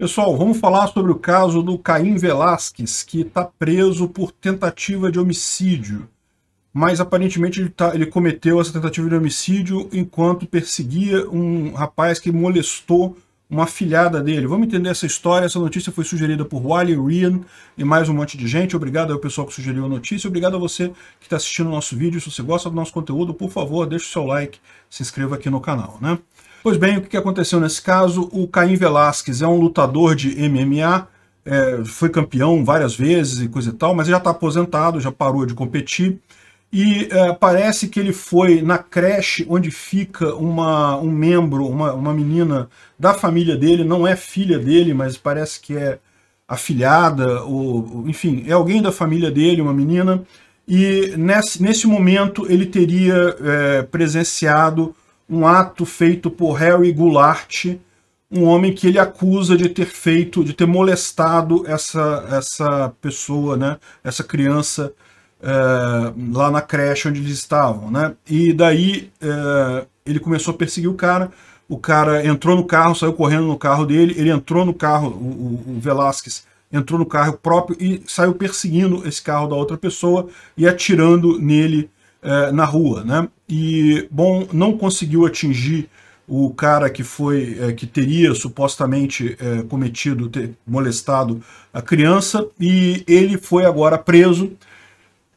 Pessoal, vamos falar sobre o caso do Caim Velasquez, que está preso por tentativa de homicídio. Mas aparentemente ele, tá, ele, cometeu essa tentativa de homicídio enquanto perseguia um rapaz que molestou uma filhada dele. Vamos entender essa história. Essa notícia foi sugerida por Wally Ryan e mais um monte de gente. Obrigado ao pessoal que sugeriu a notícia. Obrigado a você que está assistindo o nosso vídeo. Se você gosta do nosso conteúdo, por favor, deixe o seu like, se inscreva aqui no canal, né? Pois bem, o que aconteceu nesse caso? O Caim Velasquez é um lutador de MMA, é, foi campeão várias vezes e coisa e tal, mas já está aposentado, já parou de competir e uh, parece que ele foi na creche onde fica uma, um membro, uma, uma menina da família dele, não é filha dele, mas parece que é afilhada, ou, enfim, é alguém da família dele, uma menina, e nesse, nesse momento ele teria é, presenciado um ato feito por Harry Goulart, um homem que ele acusa de ter feito, de ter molestado essa, essa pessoa, né, essa criança, é, lá na creche onde eles estavam, né? E daí é, ele começou a perseguir o cara. O cara entrou no carro, saiu correndo no carro dele. Ele entrou no carro, o, o Velasquez entrou no carro próprio e saiu perseguindo esse carro da outra pessoa e atirando nele é, na rua, né? E bom, não conseguiu atingir o cara que foi é, que teria supostamente é, cometido ter molestado a criança e ele foi agora preso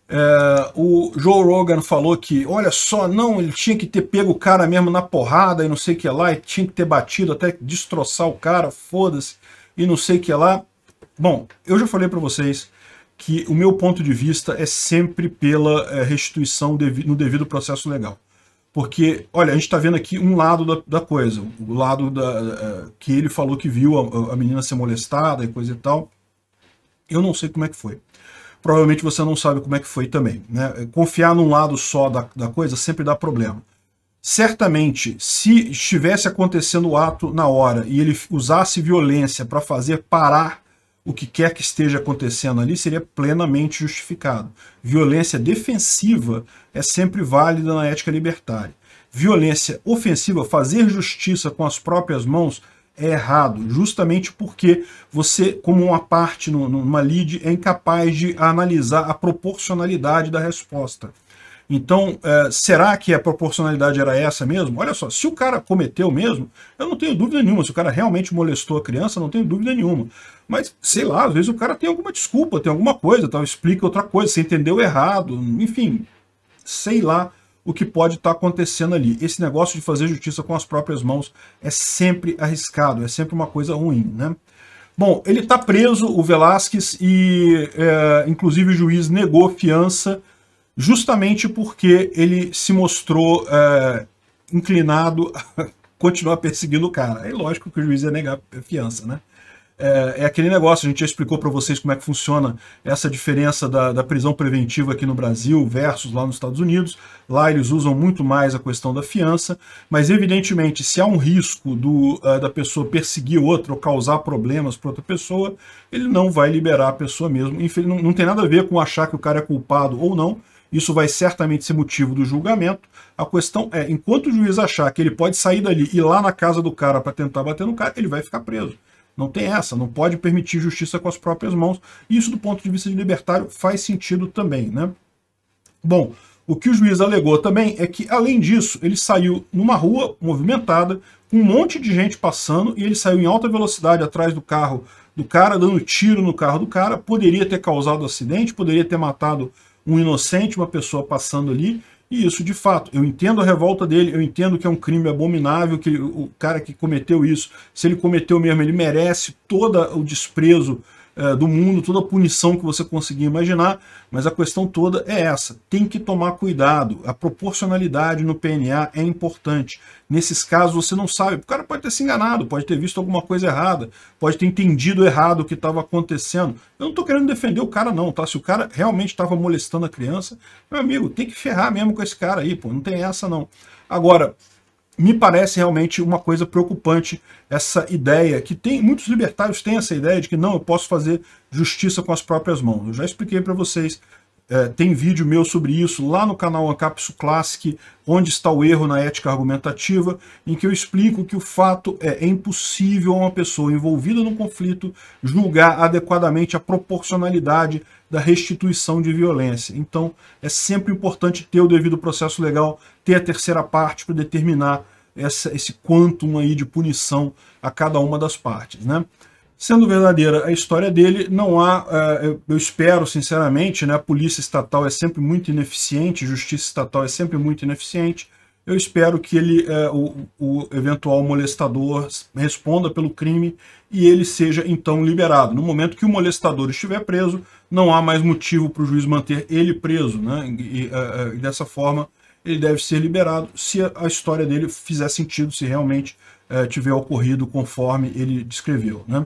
é, o Joe Rogan falou que, olha só, não, ele tinha que ter pego o cara mesmo na porrada e não sei o que lá, e tinha que ter batido até destroçar o cara, foda-se, e não sei o que lá. Bom, eu já falei para vocês que o meu ponto de vista é sempre pela é, restituição no devido processo legal. Porque, olha, a gente está vendo aqui um lado da, da coisa, o lado da, é, que ele falou que viu a, a menina ser molestada e coisa e tal. Eu não sei como é que foi provavelmente você não sabe como é que foi também. Né? Confiar num lado só da, da coisa sempre dá problema. Certamente, se estivesse acontecendo o ato na hora e ele usasse violência para fazer parar o que quer que esteja acontecendo ali seria plenamente justificado. Violência defensiva é sempre válida na ética libertária. Violência ofensiva, fazer justiça com as próprias mãos, é errado, justamente porque você, como uma parte numa lead, é incapaz de analisar a proporcionalidade da resposta. Então, é, será que a proporcionalidade era essa mesmo? Olha só, se o cara cometeu mesmo, eu não tenho dúvida nenhuma. Se o cara realmente molestou a criança, não tenho dúvida nenhuma. Mas, sei lá, às vezes o cara tem alguma desculpa, tem alguma coisa, tal, então explica outra coisa, você entendeu errado, enfim, sei lá o que pode estar tá acontecendo ali. Esse negócio de fazer justiça com as próprias mãos é sempre arriscado, é sempre uma coisa ruim, né? Bom, ele está preso, o Velasquez, e é, inclusive o juiz negou fiança justamente porque ele se mostrou é, inclinado a continuar perseguindo o cara. É lógico que o juiz ia negar fiança, né? é, é aquele negócio, a gente já explicou para vocês como é que funciona essa diferença da, da prisão preventiva aqui no Brasil versus lá nos Estados Unidos. Lá eles usam muito mais a questão da fiança, mas evidentemente se há um risco do, ah, da pessoa perseguir outra ou causar problemas para outra pessoa, ele não vai liberar a pessoa mesmo. Não, não tem nada a ver com achar que o cara é culpado ou não, isso vai certamente ser motivo do julgamento. A questão é, enquanto o juiz achar que ele pode sair dali e ir lá na casa do cara para tentar bater no cara, ele vai ficar preso. Não tem essa, não pode permitir justiça com as próprias mãos. Isso, do ponto de vista de libertário, faz sentido também, né? Bom, o que o juiz alegou também é que, além disso, ele saiu numa rua movimentada, com um monte de gente passando, e ele saiu em alta velocidade atrás do carro do cara, dando tiro no carro do cara, poderia ter causado acidente, poderia ter matado um inocente, uma pessoa passando ali, e isso, de fato, eu entendo a revolta dele, eu entendo que é um crime abominável, que o cara que cometeu isso, se ele cometeu mesmo, ele merece todo o desprezo é, do mundo, toda a punição que você conseguir imaginar, mas a questão toda é essa, tem que tomar cuidado, a proporcionalidade no PNA é importante. Nesses casos você não sabe, o cara pode ter se enganado, pode ter visto alguma coisa errada, pode ter entendido errado o que estava acontecendo. Eu não estou querendo defender o cara não, tá? Se o cara realmente estava molestando a criança, meu amigo, tem que ferrar mesmo com esse cara aí, pô, não tem essa não. Agora, me parece realmente uma coisa preocupante essa ideia, que tem muitos libertários têm essa ideia de que não, eu posso fazer justiça com as próprias mãos. Eu já expliquei para vocês é, tem vídeo meu sobre isso lá no canal Ancapsu Classic, onde está o erro na ética argumentativa, em que eu explico que o fato é, é impossível a uma pessoa envolvida num conflito julgar adequadamente a proporcionalidade da restituição de violência. Então, é sempre importante ter o devido processo legal, ter a terceira parte para determinar essa, esse quantum aí de punição a cada uma das partes. Né? Sendo verdadeira a história dele, não há, é, eu espero sinceramente, né, a polícia estatal é sempre muito ineficiente, justiça estatal é sempre muito ineficiente, eu espero que ele, é, o, o eventual molestador responda pelo crime e ele seja então liberado. No momento que o molestador estiver preso, não há mais motivo para o juiz manter ele preso, né, e, e é, dessa forma ele deve ser liberado se a história dele fizer sentido, se realmente tiver ocorrido conforme ele descreveu. Né?